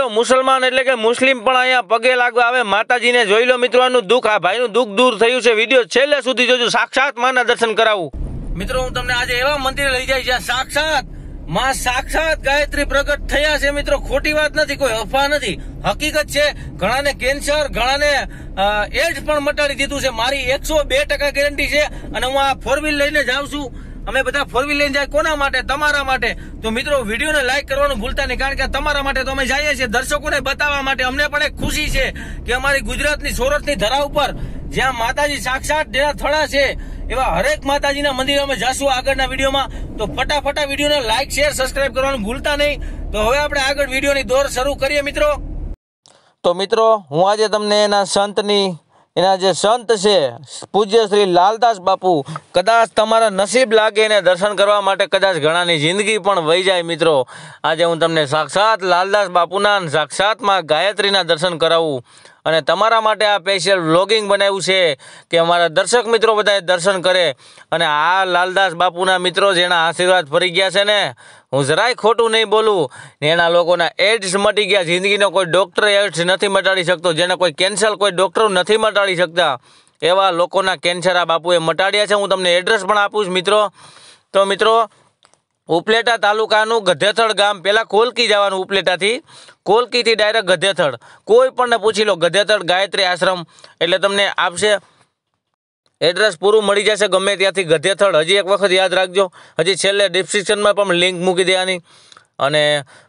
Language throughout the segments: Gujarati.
લો મુસલમાન એટલે કે મુસ્લિમ પણ અહીંયા પગે લાગવા આવે માતાજીને જોઈ લો મિત્રો એનું દુઃખ આ ભાઈનું દુઃખ દૂર થયું છે વિડીયો છેલ્લે સુધી જોજો સાક્ષાત માના દર્શન કરાવું મિત્રો હું તમને આજે એવા મંદિરે લઈ જાય છે સાક્ષાત માં સાક્ષાત ગાયત્રી પ્રગટ થયા છે મિત્રો ખોટી વાત નથી કોઈ અફવા નથી હકીકત છે ઘણાને કેન્સર ઘણાને એડ્સ પણ મટાડી દીધું છે મારી એકસો બે ટકા ગેરંટી છે અને હું આ ફોર વ્હીલ લઈને જાઉં છું અમે બધા ફોર વ્હીલ લઈને જાય કોના માટે તમારા માટે તો મિત્રો વિડીયોને લાઈક કરવાનું ભૂલતા નહીં કારણ કે તમારા માટે તો અમે જઈએ છીએ દર્શકોને બતાવવા માટે અમને પણ એક ખુશી છે કે અમારી ગુજરાતની સોરઠની ધરા ઉપર જ્યાં માતાજી સાક્ષાત જેના થળા છે એવા હરેક માતાજીના મંદિર અમે જાશું આગળના વિડીયોમાં તો ફટાફટા વિડીયોને લાઈક શેર સબસ્ક્રાઈબ કરવાનું ભૂલતા નહીં તો હવે આપણે આગળ વિડીયોની દોર શરૂ કરીએ મિત્રો તો મિત્રો હું આજે તમને એના સંતની એના જે સંત છે પૂજ્ય શ્રી લાલદાસ બાપુ કદાચ તમારા નસીબ લાગે એને દર્શન કરવા માટે કદાચ ઘણાની જિંદગી પણ વહી જાય મિત્રો આજે હું તમને સાક્ષાત લાલદાસ બાપુના સાક્ષાતમાં ગાયત્રીના દર્શન કરાવું અને તમારા માટે આ સ્પેશિયલ વ્લોગિંગ બનાવ્યું છે કે અમારા દર્શક મિત્રો બધાએ દર્શન કરે અને આ લાલદાસ બાપુના મિત્રો જેના આશીર્વાદ ફરી ગયા છે ને હું જરાય ખોટું નહીં બોલું એના લોકોના એડ્સ મટી ગયા જિંદગીનો કોઈ ડૉક્ટર એડ્સ નથી મટાડી શકતો જેને કોઈ કેન્સર કોઈ ડૉક્ટર નથી મટાડી શકતા એવા લોકોના કેન્સર આ બાપુએ મટાડ્યા છે હું તમને એડ્રેસ પણ આપું છું મિત્રો તો મિત્રો ઉપલેટા તાલુકાનું ગધેથળ ગામ પહેલાં કોલકી જવાનું ઉપલેટાથી કોલકીથી ડાયરેક્ટ ગધેથળ કોઈ પણને પૂછી લો ગધેથળ ગાયત્રી આશ્રમ એટલે તમને આપશે એડ્રેસ પૂરું મળી જશે ગમે ત્યાંથી ગધેથળ હજી એક વખત યાદ રાખજો હજી છેલ્લે ડિસ્ક્રિપ્શનમાં પણ લિંક મૂકી દેવાની અને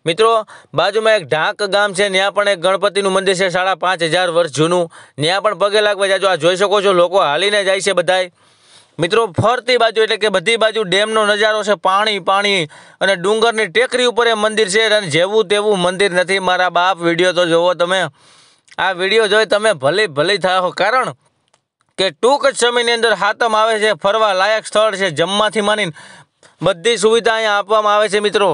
મિત્રો બાજુમાં એક ઢાંક ગામ છે ત્યાં પણ એક ગણપતિનું મંદિર છે સાડા પાંચ હજાર વર્ષ જૂનું ત્યાં પણ પગે લાગવા જાજો આ જોઈ શકો છો લોકો હાલીને જાય છે બધાય મિત્રો ફરતી બાજુ એટલે કે બધી બાજુ ડેમનો નજારો છે પાણી પાણી અને ડુંગરની ટેકરી ઉપર એ મંદિર છે અને જેવું તેવું મંદિર નથી મારા બાપ વિડીયો તો જોવો તમે આ વિડીયો જોઈ તમે ભલે ભલે થાઓ કારણ કે ટૂંક જ સમયની અંદર હાતમ આવે છે ફરવા લાયક સ્થળ છે જમવાથી માનીને બધી સુવિધા અહીંયા આપવામાં આવે છે મિત્રો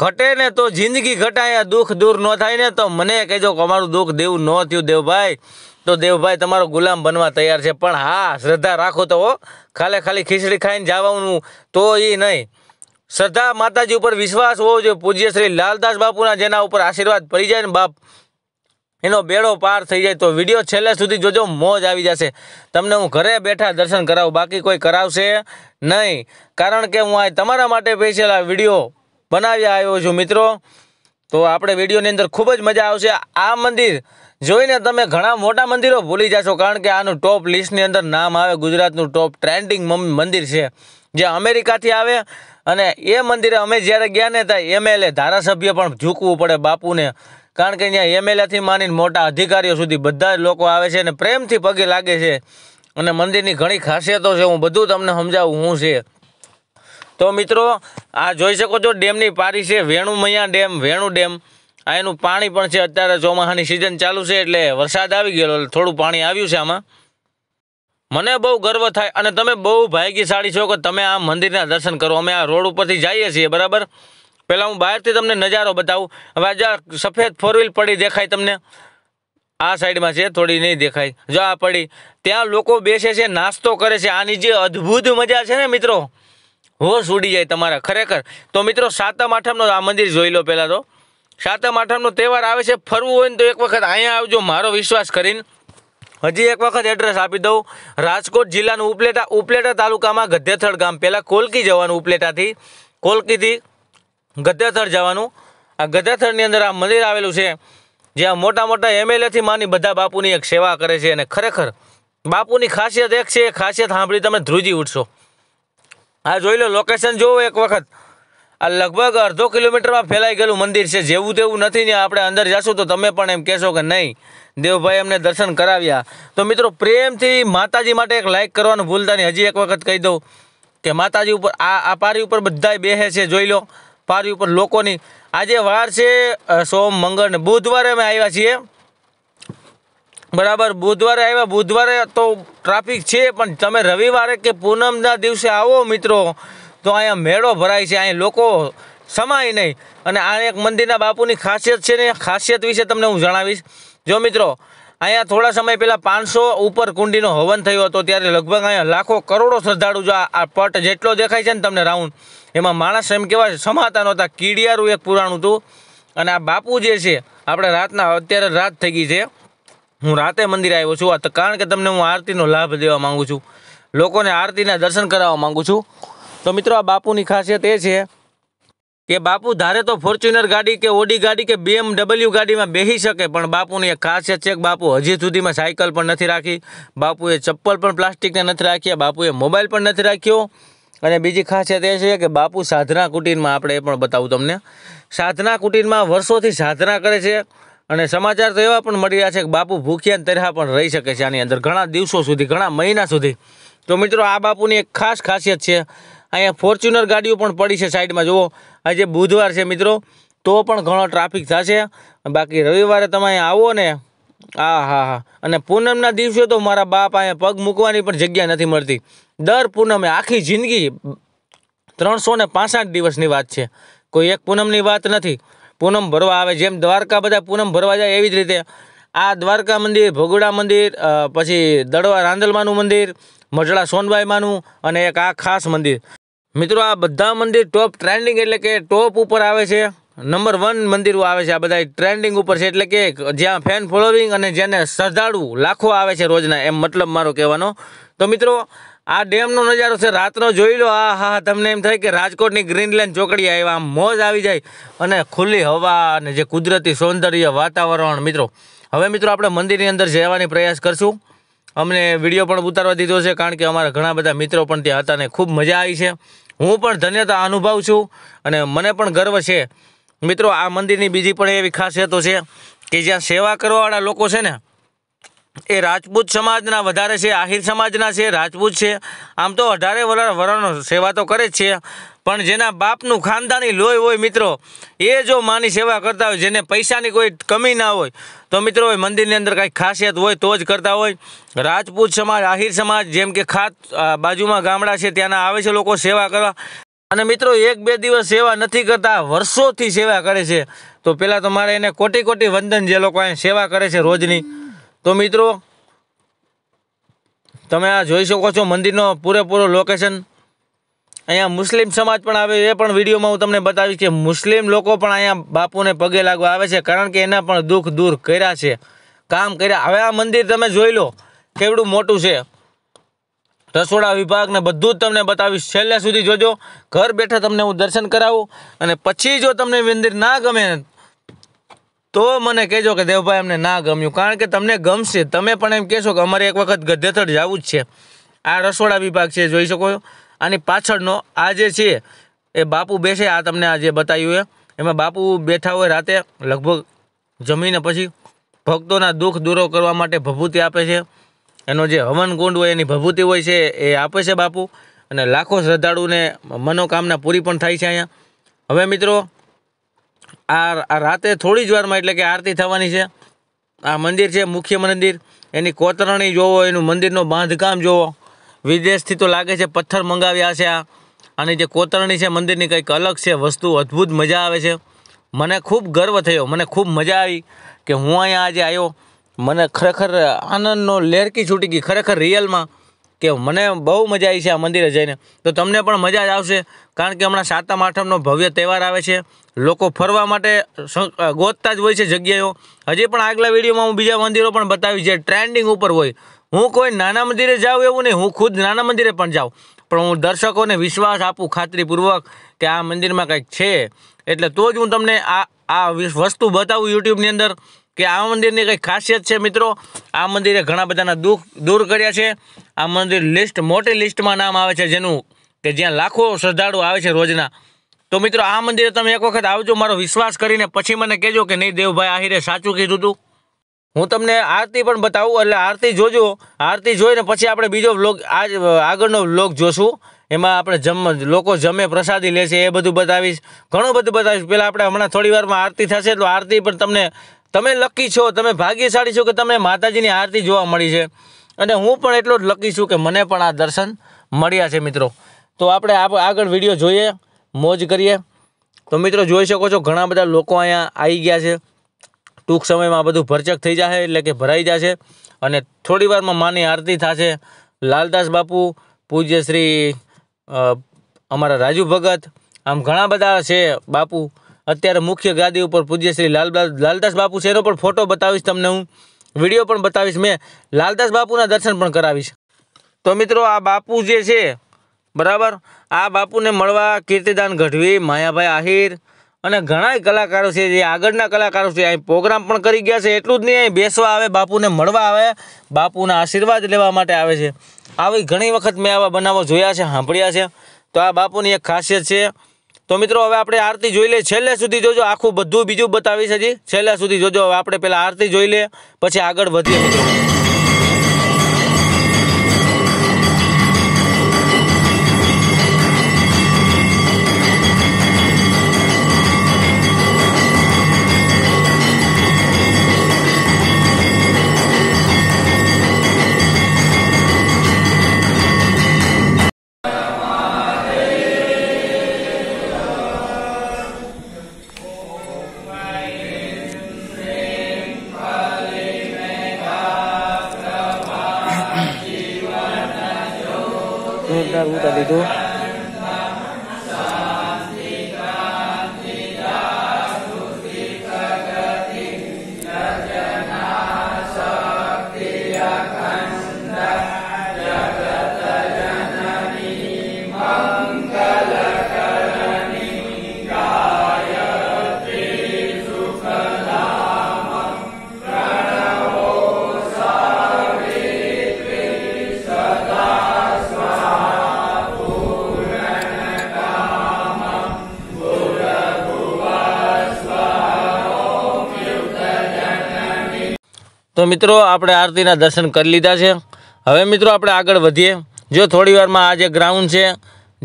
ઘટે ને તો જિંદગી ઘટાય દુઃખ દૂર ન થાય ને તો મને કહેજો અમારું દુઃખ દેવું ન થયું દેવ ભાઈ તો દેવભાઈ તમારો ગુલામ બનવા તૈયાર છે પણ હા શ્રદ્ધા રાખો તો હો ખાલે ખાલી ખીચડી ખાઈને જવાનું તો એ નહીં શ્રદ્ધા માતાજી ઉપર વિશ્વાસ હોવો જોઈએ પૂજ્ય શ્રી લાલદાસ બાપુના જેના ઉપર આશીર્વાદ પડી જાય ને બાપ એનો બેડો પાર થઈ જાય તો વિડીયો છેલ્લે સુધી જોજો મોજ આવી જશે તમને હું ઘરે બેઠા દર્શન કરાવું બાકી કોઈ કરાવશે નહીં કારણ કે હું આ તમારા માટે સ્પેશિયલ આ વિડીયો બનાવી આવ્યો છું મિત્રો તો આપણે વિડીયોની અંદર ખૂબ જ મજા આવશે આ મંદિર જોઈને તમે ઘણા મોટા મંદિરો ભૂલી જાશો કારણ કે આનું ટોપ લિસ્ટની અંદર નામ આવે ગુજરાતનું ટોપ ટ્રેન્ડિંગ મંદિર છે જે અમેરિકાથી આવે અને એ મંદિરે અમે જ્યારે ગયા ને ત્યાં એમએલએ ધારાસભ્ય પણ ઝૂકવું પડે બાપુને કારણ કે અહીંયા એમએલએથી માનીને મોટા અધિકારીઓ સુધી બધા જ લોકો આવે છે અને પ્રેમથી પગે લાગે છે અને મંદિરની ઘણી ખાસિયતો છે હું બધું તમને સમજાવું હું છે તો મિત્રો આ જોઈ શકો છો ડેમની પારી છે વેણુમૈયા ડેમ વેણુ ડેમ આ એનું પાણી પણ છે અત્યારે ચોમાસાની સિઝન ચાલુ છે એટલે વરસાદ આવી ગયેલો થોડું પાણી આવ્યું છે આમાં મને બહુ ગર્વ થાય અને તમે બહુ ભાગ્યશાળી છો કે તમે આ મંદિરના દર્શન કરો અમે આ રોડ ઉપરથી જઈએ છીએ બરાબર પહેલાં હું બહારથી તમને નજારો બતાવું હવે આજે સફેદ ફોર વ્હીલ પડી દેખાય તમને આ સાઈડમાં છે થોડી નહીં દેખાય જો આ પડી ત્યાં લોકો બેસે છે નાસ્તો કરે છે આની જે અદ્ભુત મજા છે ને મિત્રો હોશ ઉડી જાય તમારા ખરેખર તો મિત્રો સાતમ આઠમનો આ મંદિર જોઈ લો પહેલાં તો સાતમ આઠમનો તહેવાર આવે છે ફરવું હોય ને તો એક વખત અહીંયા આવજો મારો વિશ્વાસ કરીને હજી એક વખત એડ્રેસ આપી દઉં રાજકોટ જિલ્લાનું ઉપલેટા ઉપલેટા તાલુકામાં ગધ્યથળ ગામ પહેલાં કોલકી જવાનું ઉપલેટાથી કોલકીથી ગધ્યથળ જવાનું આ ગધ્યથળની અંદર આ મંદિર આવેલું છે જ્યાં મોટા મોટા એમએલએથી માની બધા બાપુની એક સેવા કરે છે અને ખરેખર બાપુની ખાસિયત એક છે એ ખાસિયત સાંભળી તમે ધ્રુજી ઉઠશો આ જોઈ લો લોકેશન જોવો એક વખત આ લગભગ અડધો કિલોમીટરમાં ફેલાઈ ગયેલું મંદિર છે જેવું તેવું નથી ને આપણે અંદર જશું તો તમે પણ એમ કહેશો કે નહીં દેવભાઈ અમને દર્શન કરાવ્યા તો મિત્રો પ્રેમથી માતાજી માટે એક લાઇક કરવાનું ભૂલતા નહીં હજી એક વખત કહી દઉં કે માતાજી ઉપર આ આ પારી ઉપર બધાય બેહે છે જોઈ લો પારી ઉપર લોકોની આજે વાર છે સોમ મંગળ ને બુધવારે અમે આવ્યા છીએ બરાબર બુધવારે આવ્યા બુધવારે તો ટ્રાફિક છે પણ તમે રવિવારે કે પૂનમના દિવસે આવો મિત્રો તો અહીંયા મેળો ભરાય છે અહીં લોકો સમાય નહીં અને આ એક મંદિરના બાપુની ખાસિયત છે ને ખાસિયત વિશે તમને હું જણાવીશ જો મિત્રો અહીંયા થોડા સમય પહેલાં પાંચસો ઉપર કુંડીનો હવન થયો હતો ત્યારે લગભગ અહીંયા લાખો કરોડો શ્રદ્ધાળુ જો આ પટ જેટલો દેખાય છે ને તમને રાઉન્ડ એમાં માણસ એમ કહેવાય સમાતા નહોતા કીડિયારું એક પુરાણું હતું અને આ બાપુ જે છે આપણે રાતના અત્યારે રાત થઈ ગઈ છે હું રાતે મંદિર આવ્યો છું કારણ કે તમને હું આરતીનો લાભ દેવા માગું છું લોકોને આરતીના દર્શન કરાવવા માગું છું તો મિત્રો આ બાપુની ખાસિયત એ છે કે બાપુ ધારે તો ફોર્ચ્યુનર ગાડી કે ઓડી ગાડી કે બીએમડબલ્યુ ગાડીમાં બેસી શકે પણ બાપુની એક ખાસિયત છે કે બાપુ હજી સુધીમાં સાયકલ પણ નથી રાખી બાપુએ ચપ્પલ પણ પ્લાસ્ટિકને નથી રાખ્યા બાપુએ મોબાઈલ પણ નથી રાખ્યો અને બીજી ખાસિયત એ છે કે બાપુ સાધના કુટીરમાં આપણે એ પણ બતાવું તમને સાધના કુટીરમાં વર્ષોથી સાધના કરે છે અને સમાચાર તો એવા પણ મળી રહ્યા છે કે બાપુ ભૂખ્યાન તરહા પણ રહી શકે છે આની અંદર ઘણા દિવસો સુધી ઘણા મહિના સુધી તો મિત્રો આ બાપુની એક ખાસ ખાસિયત છે અહીંયા ફોર્ચ્યુનર ગાડીઓ પણ પડી છે સાઈડમાં જુઓ આજે બુધવાર છે મિત્રો તો પણ ઘણો ટ્રાફિક થશે બાકી રવિવારે તમે અહીંયા આવો ને આ હા હા અને પૂનમના દિવસે તો મારા બાપ અહીંયા પગ મૂકવાની પણ જગ્યા નથી મળતી દર પૂનમે આખી જિંદગી ત્રણસો ને પાસઠ દિવસની વાત છે કોઈ એક પૂનમની વાત નથી પૂનમ ભરવા આવે જેમ દ્વારકા બધા પૂનમ ભરવા જાય એવી જ રીતે આ દ્વારકા મંદિર ભોગડા મંદિર પછી દડવા રાંદલમાનું મંદિર મજળા સોનબાઈમાંનું અને એક આ ખાસ મંદિર મિત્રો આ બધા મંદિર ટોપ ટ્રેન્ડિંગ એટલે કે ટોપ ઉપર આવે છે નંબર વન મંદિરો આવે છે આ બધા ટ્રેન્ડિંગ ઉપર છે એટલે કે જ્યાં ફેન ફોલોવિંગ અને જેને શ્રદ્ધાળુ લાખો આવે છે રોજના એમ મતલબ મારો કહેવાનો તો મિત્રો આ ડેમનો નજારો છે રાતનો જોઈ લો આ હા તમને એમ થાય કે રાજકોટની ગ્રીનલેન્ડ ચોકડી આવ્યા આમ મોજ આવી જાય અને ખુલ્લી હવા અને જે કુદરતી સૌંદર્ય વાતાવરણ મિત્રો હવે મિત્રો આપણે મંદિરની અંદર જવાની પ્રયાસ કરશું અમને વિડીયો પણ ઉતારવા દીધો છે કારણ કે અમારા ઘણા બધા મિત્રો પણ ત્યાં હતા અને ખૂબ મજા આવી છે હું પણ ધન્યતા અનુભવ છું અને મને પણ ગર્વ છે મિત્રો આ મંદિરની બીજી પણ એવી ખાસિયતો છે કે જ્યાં સેવા કરવાવાળા લોકો છે ને એ રાજપૂત સમાજના વધારે છે આહિર સમાજના છે રાજપૂત છે આમ તો અઢારે વરાળ વરાળનો સેવા તો કરે જ છે પણ જેના બાપનું ખાનદાની લોહી હોય મિત્રો એ જો માની સેવા કરતા હોય જેને પૈસાની કોઈ કમી ના હોય તો મિત્રો મંદિરની અંદર કાંઈ ખાસિયત હોય તો જ કરતા હોય રાજપૂત સમાજ આહિર સમાજ જેમ કે ખાત બાજુમાં ગામડા છે ત્યાંના આવે છે લોકો સેવા કરવા અને મિત્રો એક બે દિવસ સેવા નથી કરતા વર્ષોથી સેવા કરે છે તો પહેલાં તો મારે એને કોટી કોટી વંદન જે લોકો અહીં સેવા કરે છે રોજની તો મિત્રો તમે આ જોઈ શકો છો મંદિરનો પૂરેપૂરો લોકેશન અહીંયા મુસ્લિમ સમાજ પણ આવે એ પણ વિડીયોમાં હું તમને બતાવીશ કે મુસ્લિમ લોકો પણ અહીંયા બાપુને પગે લાગવા આવે છે કારણ કે એના પણ દુઃખ દૂર કર્યા છે કામ કર્યા હવે આ મંદિર તમે જોઈ લો કેવડું મોટું છે રસોડા વિભાગને બધું જ તમને બતાવીશ છેલ્લે સુધી જોજો ઘર બેઠા તમને હું દર્શન કરાવું અને પછી જો તમને મંદિર ના ગમે તો મને કહેજો કે દેવભાઈ અમને ના ગમ્યું કારણ કે તમને ગમશે તમે પણ એમ કહેશો કે અમારે એક વખત ગધેથળ જવું જ છે આ રસોડા વિભાગ છે જોઈ શકો છો આની પાછળનો આ જે છે એ બાપુ બેસે આ તમને આ જે બતાવ્યું એ એમાં બાપુ બેઠા હોય રાતે લગભગ જમીને પછી ભક્તોના દુઃખ દૂરો કરવા માટે ભભૂતિ આપે છે એનો જે હવન કુંડ હોય એની ભભૂતિ હોય છે એ આપે છે બાપુ અને લાખો શ્રદ્ધાળુને મનોકામના પૂરી પણ થાય છે અહીંયા હવે મિત્રો આ રાતે થોડી જ વારમાં એટલે કે આરતી થવાની છે આ મંદિર છે મુખ્ય મંદિર એની કોતરણી જોવો એનું મંદિરનો બાંધકામ જોવો વિદેશથી તો લાગે છે પથ્થર મંગાવ્યા છે આ અને જે કોતરણી છે મંદિરની કંઈક અલગ છે વસ્તુ અદ્ભુત મજા આવે છે મને ખૂબ ગર્વ થયો મને ખૂબ મજા આવી કે હું અહીંયા આજે આવ્યો મને ખરેખર આનંદનો લેરકી છૂટી ગઈ ખરેખર રિયલમાં કે મને બહુ મજા આવી છે આ મંદિરે જઈને તો તમને પણ મજા જ આવશે કારણ કે હમણાં સાતમ આઠમનો ભવ્ય તહેવાર આવે છે લોકો ફરવા માટે ગોતતા જ હોય છે જગ્યાઓ હજી પણ આગલા વિડીયોમાં હું બીજા મંદિરો પણ બતાવી છે ટ્રેન્ડિંગ ઉપર હોય હું કોઈ નાના મંદિરે જાઉં એવું નહીં હું ખુદ નાના મંદિરે પણ જાઉં પણ હું દર્શકોને વિશ્વાસ આપું ખાતરીપૂર્વક કે આ મંદિરમાં કંઈક છે એટલે તો જ હું તમને આ આ વસ્તુ બતાવું યુટ્યુબની અંદર કે આ મંદિરની કંઈક ખાસિયત છે મિત્રો આ મંદિરે ઘણા બધાના દુઃખ દૂર કર્યા છે આ મંદિર લિસ્ટ મોટી લિસ્ટમાં નામ આવે છે જેનું કે જ્યાં લાખો શ્રદ્ધાળુ આવે છે રોજના તો મિત્રો આ મંદિરે તમે એક વખત આવજો મારો વિશ્વાસ કરીને પછી મને કહેજો કે નહીં દેવભાઈ આહિરે સાચું કીધું હતું હું તમને આરતી પણ બતાવું એટલે આરતી જોજો આરતી જોઈને પછી આપણે બીજો વ્લોગ આજ આગળનો વ્લોગ જોશું એમાં આપણે જમ લોકો જમે પ્રસાદી લે છે એ બધું બતાવીશ ઘણું બધું બતાવીશ પહેલાં આપણે હમણાં થોડી વારમાં આરતી થશે તો આરતી પણ તમને તમે લકી છો તમે ભાગ્યશાળી છો કે તમને માતાજીની આરતી જોવા મળી છે અને હું પણ એટલો જ લકી છું કે મને પણ આ દર્શન મળ્યા છે મિત્રો તો આપણે આગળ વિડીયો જોઈએ મોજ કરીએ તો મિત્રો જોઈ શકો છો ઘણા બધા લોકો અહીંયા આવી ગયા છે ટૂંક સમયમાં આ બધું ભરચક થઈ જશે એટલે કે ભરાઈ જશે અને થોડી વારમાં માની આરતી થશે લાલદાસ બાપુ પૂજ્ય શ્રી અમારા રાજુ ભગત આમ ઘણા બધા છે બાપુ અત્યારે મુખ્ય ગાદી ઉપર પૂજ્ય શ્રી લાલદાસ લાલદાસ બાપુ છે એનો પણ ફોટો બતાવીશ તમને હું વિડીયો પણ બતાવીશ મેં લાલદાસ બાપુના દર્શન પણ કરાવીશ તો મિત્રો આ બાપુ જે છે બરાબર આ બાપુને મળવા કીર્તિદાન ગઢવી માયાભાઈ આહિર અને ઘણાય કલાકારો છે જે આગળના કલાકારો છે અહીં પ્રોગ્રામ પણ કરી ગયા છે એટલું જ નહીં અહીં બેસવા આવે બાપુને મળવા આવે બાપુના આશીર્વાદ લેવા માટે આવે છે આવી ઘણી વખત મેં આવા બનાવો જોયા છે સાંભળ્યા છે તો આ બાપુની એક ખાસિયત છે તો મિત્રો હવે આપણે આરતી જોઈ લઈએ છેલ્લે સુધી જોજો આખું બધું બીજું બતાવીશ હજી છેલ્લે સુધી જોજો હવે આપણે પહેલાં આરતી જોઈ લઈએ પછી આગળ વધીએ મિત્રો tadi itu તો મિત્રો આપણે આરતીના દર્શન કરી લીધા છે હવે મિત્રો આપણે આગળ વધીએ જો થોડી વારમાં આ જે ગ્રાઉન્ડ છે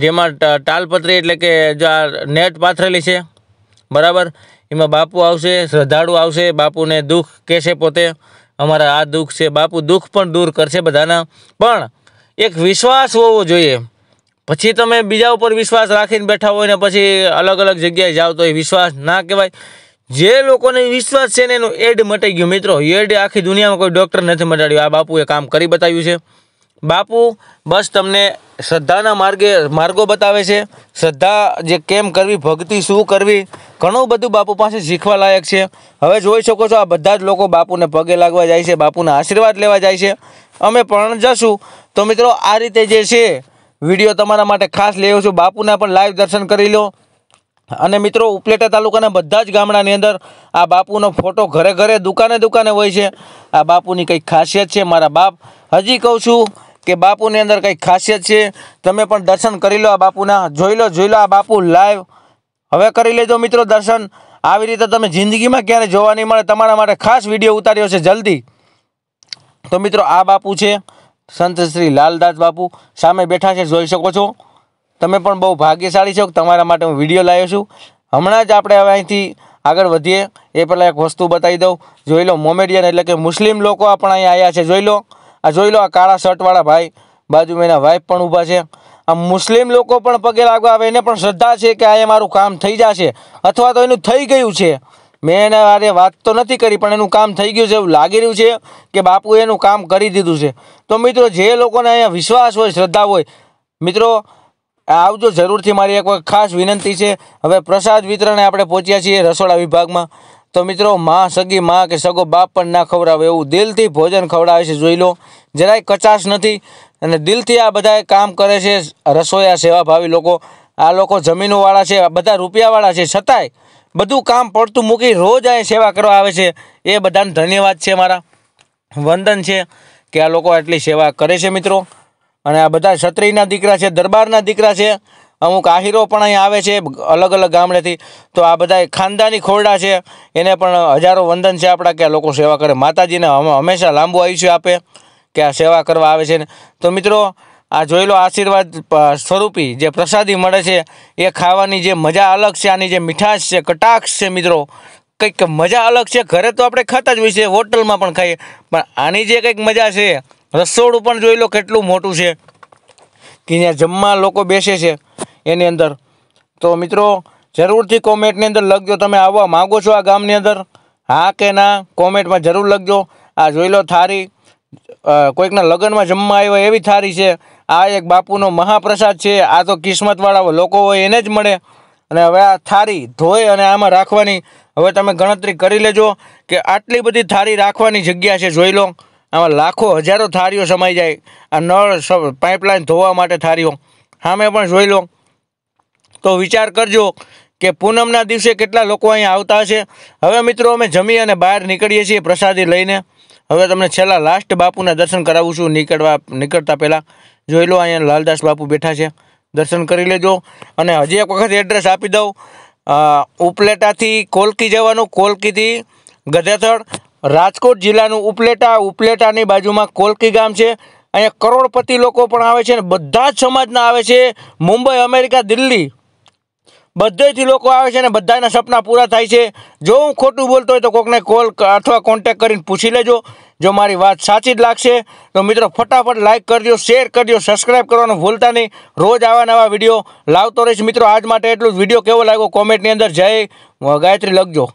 જેમાં ટાલપત્રી એટલે કે જો આ નેટ પાથરેલી છે બરાબર એમાં બાપુ આવશે શ્રદ્ધાળુ આવશે બાપુને દુઃખ કહેશે પોતે અમારા આ દુઃખ છે બાપુ દુઃખ પણ દૂર કરશે બધાના પણ એક વિશ્વાસ હોવો જોઈએ પછી તમે બીજા ઉપર વિશ્વાસ રાખીને બેઠા હોય ને પછી અલગ અલગ જગ્યાએ જાઓ તો એ વિશ્વાસ ના કહેવાય જે લોકોને વિશ્વાસ છે ને એનું એડ મટી ગયું મિત્રો એડ આખી દુનિયામાં કોઈ ડૉક્ટર નથી મટાડ્યું આ બાપુએ કામ કરી બતાવ્યું છે બાપુ બસ તમને શ્રદ્ધાના માર્ગે માર્ગો બતાવે છે શ્રદ્ધા જે કેમ કરવી ભક્તિ શું કરવી ઘણું બધું બાપુ પાસે શીખવા લાયક છે હવે જોઈ શકો છો આ બધા જ લોકો બાપુને પગે લાગવા જાય છે બાપુના આશીર્વાદ લેવા જાય છે અમે પણ જશું તો મિત્રો આ રીતે જે છે વિડીયો તમારા માટે ખાસ લેવો છું બાપુના પણ લાઈવ દર્શન કરી લો અને મિત્રો ઉપલેટા તાલુકાના બધા જ ગામડાની અંદર આ બાપુનો ફોટો ઘરે ઘરે દુકાને દુકાને હોય છે આ બાપુની કંઈક ખાસિયત છે મારા બાપ હજી કહું છું કે બાપુની અંદર કંઈક ખાસિયત છે તમે પણ દર્શન કરી લો આ બાપુના જોઈ લો જોઈ લો આ બાપુ લાઈવ હવે કરી લેજો મિત્રો દર્શન આવી રીતે તમે જિંદગીમાં ક્યારે જોવા નહીં મળે તમારા માટે ખાસ વિડીયો ઉતાર્યો છે જલ્દી તો મિત્રો આ બાપુ છે સંત શ્રી લાલદાસ બાપુ સામે બેઠા છે જોઈ શકો છો તમે પણ બહુ ભાગ્યશાળી છો તમારા માટે હું વિડીયો લાવ્યો છું હમણાં જ આપણે હવે અહીંથી આગળ વધીએ એ પહેલાં એક વસ્તુ બતાવી દઉં જોઈ લો મોમેડિયન એટલે કે મુસ્લિમ લોકો પણ અહીંયા આવ્યા છે જોઈ લો આ જોઈ લો આ કાળા શર્ટવાળા ભાઈ બાજુમાં એના વાઈફ પણ ઊભા છે આ મુસ્લિમ લોકો પણ પગે લાગવા આવે એને પણ શ્રદ્ધા છે કે આ મારું કામ થઈ જશે અથવા તો એનું થઈ ગયું છે મેં એને આરે વાત તો નથી કરી પણ એનું કામ થઈ ગયું છે એવું લાગી રહ્યું છે કે બાપુએ એનું કામ કરી દીધું છે તો મિત્રો જે લોકોને અહીંયા વિશ્વાસ હોય શ્રદ્ધા હોય મિત્રો આવજો જરૂરથી મારી એક ખાસ વિનંતી છે હવે પ્રસાદ વિતરણે આપણે પહોંચ્યા છીએ રસોડા વિભાગમાં તો મિત્રો માં સગી માં કે સગો બાપ પણ ના ખવડાવે એવું દિલથી ભોજન ખવડાવે છે જોઈ લો જરાય કચાશ નથી અને દિલથી આ બધાએ કામ કરે છે રસોયા સેવાભાવી લોકો આ લોકો જમીનોવાળા છે આ બધા રૂપિયાવાળા છે છતાંય બધું કામ પડતું મૂકી રોજ અહીં સેવા કરવા આવે છે એ બધાને ધન્યવાદ છે મારા વંદન છે કે આ લોકો આટલી સેવા કરે છે મિત્રો અને આ બધા ક્ષત્રિયના દીકરા છે દરબારના દીકરા છે અમુક આહીરો પણ અહીંયા આવે છે અલગ અલગ ગામડેથી તો આ બધા ખાનદાની ખોરડા છે એને પણ હજારો વંદન છે આપણા કે લોકો સેવા કરે માતાજીને હંમેશા લાંબુ આયુષ્ય આપે કે આ સેવા કરવા આવે છે તો મિત્રો આ જોઈ લો આશીર્વાદ સ્વરૂપી જે પ્રસાદી મળે છે એ ખાવાની જે મજા અલગ છે આની જે મીઠાશ છે કટાક્ષ છે મિત્રો કંઈક મજા અલગ છે ઘરે તો આપણે ખાતા જ હોય છે હોટલમાં પણ ખાઈએ પણ આની જે કંઈક મજા છે રસોડું પણ જોઈ લો કેટલું મોટું છે કે ત્યાં જમવા લોકો બેસે છે એની અંદર તો મિત્રો જરૂરથી કોમેન્ટની અંદર લખજો તમે આવવા માગો છો આ ગામની અંદર હા કે ના કોમેન્ટમાં જરૂર લખજો આ જોઈ લો થારી કોઈકના લગ્નમાં જમવા આવ્યો એવી થારી છે આ એક બાપુનો મહાપ્રસાદ છે આ તો કિસ્મતવાળા લોકો હોય એને જ મળે અને હવે આ થારી ધોઈ અને આમાં રાખવાની હવે તમે ગણતરી કરી લેજો કે આટલી બધી થારી રાખવાની જગ્યા છે જોઈ લો આમાં લાખો હજારો થારીઓ સમાઈ જાય આ નળ પાઇપલાઇન ધોવા માટે થારીઓ સામે પણ જોઈ લો તો વિચાર કરજો કે પૂનમના દિવસે કેટલા લોકો અહીંયા આવતા હશે હવે મિત્રો અમે જમી અને બહાર નીકળીએ છીએ પ્રસાદી લઈને હવે તમને છેલ્લા લાસ્ટ બાપુના દર્શન કરાવું છું નીકળવા નીકળતા પહેલાં જોઈ લો અહીંયા લાલદાસ બાપુ બેઠા છે દર્શન કરી લેજો અને હજી એક વખત એડ્રેસ આપી દઉં ઉપલેટાથી કોલકી જવાનું કોલકીથી ગધેથળ રાજકોટ જિલ્લાનું ઉપલેટા ઉપલેટાની બાજુમાં કોલકી ગામ છે અહીંયા કરોડપતિ લોકો પણ આવે છે અને બધા જ સમાજના આવે છે મુંબઈ અમેરિકા દિલ્હી બધેથી લોકો આવે છે અને બધાના સપના પૂરા થાય છે જો હું ખોટું બોલતો હોય તો કોકને કોલ અથવા કોન્ટેક કરીને પૂછી લેજો જો મારી વાત સાચી જ લાગશે તો મિત્રો ફટાફટ લાઇક કરજો શેર કરજો સબસ્ક્રાઇબ કરવાનું ભૂલતા નહીં રોજ આવા નવા વિડીયો લાવતો રહીશ મિત્રો આજ માટે એટલું જ વિડીયો કેવો લાગ્યો કોમેન્ટની અંદર જય ગાયત્રી લખજો